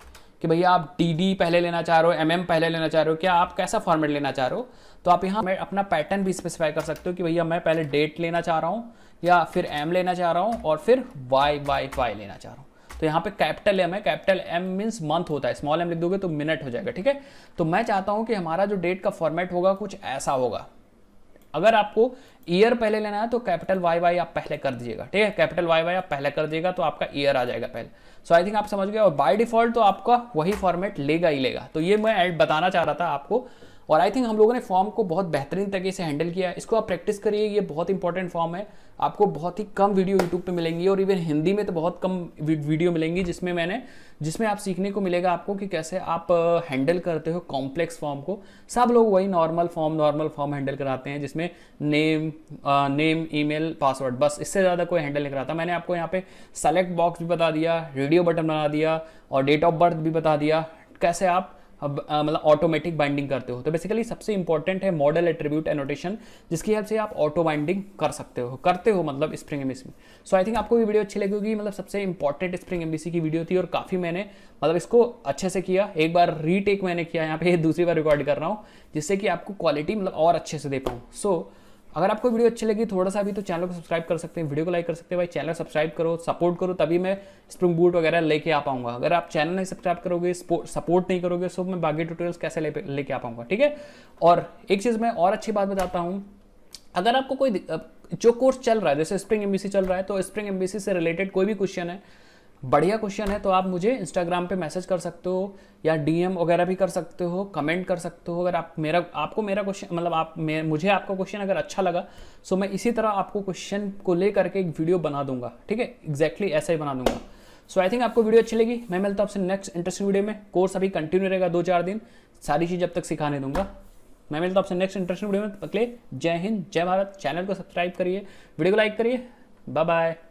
कि भैया आप टी पहले लेना चाह रहे हो एम MM पहले लेना चाह रहे हो क्या आप कैसा फॉर्मेट लेना चाह रहे हो तो आप यहाँ अपना पैटर्न भी स्पेसिफाई कर सकते हो कि भैया मैं पहले डेट लेना चाह रहा हूँ या फिर एम लेना चाह रहा हूँ और फिर वाई वाई वाई लेना चाह रहा हूँ तो यहाँ पे कैपिटल एम है कैपिटल एम मीन्स मंथ होता है स्मॉल एम लिख दोगे तो मिनट हो जाएगा ठीक है तो मैं चाहता हूँ कि हमारा जो डेट का फॉर्मेट होगा कुछ ऐसा होगा अगर आपको ईयर पहले लेना है तो कैपिटल वाई वाई आप पहले कर दीजिएगा ठीक है कैपिटल वाई वाई आप पहले कर दीजिएगा तो आपका ईयर आ जाएगा पहले सो आई थिंक आप समझ गए और बाय डिफॉल्ट तो आपका वही फॉर्मेट लेगा ही लेगा तो ये मैं एड बताना चाह रहा था आपको और आई थिंक हम लोगों ने फॉर्म को बहुत बेहतरीन तरीके से हैंडल किया इसको आप प्रैक्टिस करिए ये बहुत इंपॉर्टेंट फॉर्म है आपको बहुत ही कम वीडियो यूट्यूब पे मिलेंगी और इवन हिंदी में तो बहुत कम वीडियो मिलेंगी जिसमें मैंने जिसमें आप सीखने को मिलेगा आपको कि कैसे आप हैंडल करते हो कॉम्प्लेक्स फॉर्म को सब लोग वही normal form normal form handle कराते हैं जिसमें नेम आ, नेम ईमेल पासवर्ड बस इससे ज़्यादा कोई हैंडल नहीं कराता मैंने आपको यहाँ पे सेलेक्ट बॉक्स भी बता दिया रेडियो बटन बना दिया और डेट ऑफ बर्थ भी बता दिया कैसे आप मतलब ऑटोमेटिक बाइंडिंग करते हो तो बेसिकली सबसे इंपॉर्टेंट है मॉडल एट्रीब्यूट एनोटेशन जिसकी हेल्प से आप ऑटो बाइंडिंग कर सकते हो करते हो मतलब स्प्रिंग एमबीसी में सो आई थिंक आपको भी वीडियो अच्छी लगी होगी मतलब सबसे इंपॉर्टेंट स्प्रिंग एमबीसी की वीडियो थी और काफ़ी मैंने मतलब इसको अच्छे से किया एक बार रीटेक मैंने किया यहाँ पे दूसरी बार रिकॉर्ड कर रहा हूँ जिससे कि आपको क्वालिटी मतलब और अच्छे से दे पाऊँ सो so, अगर आपको वीडियो अच्छी लगी थोड़ा सा भी तो चैनल को सब्सक्राइब कर सकते हैं वीडियो को लाइक कर सकते हैं भाई चैनल सब्सक्राइब करो सपोर्ट करो तभी मैं स्प्रिंग बूट वगैरह लेके आ पाऊंगा अगर आप चैनल नहीं सब्सक्राइब करोगे सपोर्ट नहीं करोगे सो तो मैं बाकी ट्यूटोरियल्स कैसे लेके आ पाऊंगा ठीक है और एक चीज़ मैं और अच्छी बात बताता हूँ अगर आपको कोई जो कोर्स चल रहा है जैसे स्प्रिंग एमबीसी चल रहा है तो स्प्रिंग एमबीसी से रिलेटेड कोई भी क्वेश्चन है बढ़िया क्वेश्चन है तो आप मुझे इंस्टाग्राम पे मैसेज कर सकते हो या डीएम वगैरह भी कर सकते हो कमेंट कर सकते हो अगर आप मेरा आपको मेरा क्वेश्चन मतलब आप मुझे आपका क्वेश्चन अगर अच्छा लगा सो तो मैं इसी तरह आपको क्वेश्चन को लेकर के एक वीडियो बना दूंगा ठीक है एग्जैक्टली ऐसा ही बना दूंगा सो आई थिंक आपको वीडियो अच्छी लगी मैं मिलता हूँ आपसे नेक्स्ट इंटरेस्टिंग वीडियो में कोर्स अभी कंटिन्यू रहेगा दो चार दिन सारी चीज़ जब तक सिखाने दूंगा मैं मिलता हूँ आपसे नेक्स्ट इंटरेस्टिंग वीडियो में पकले जय हिंद जय भारत चैनल को सब्सक्राइब करिए वीडियो को लाइक करिए बाय बाय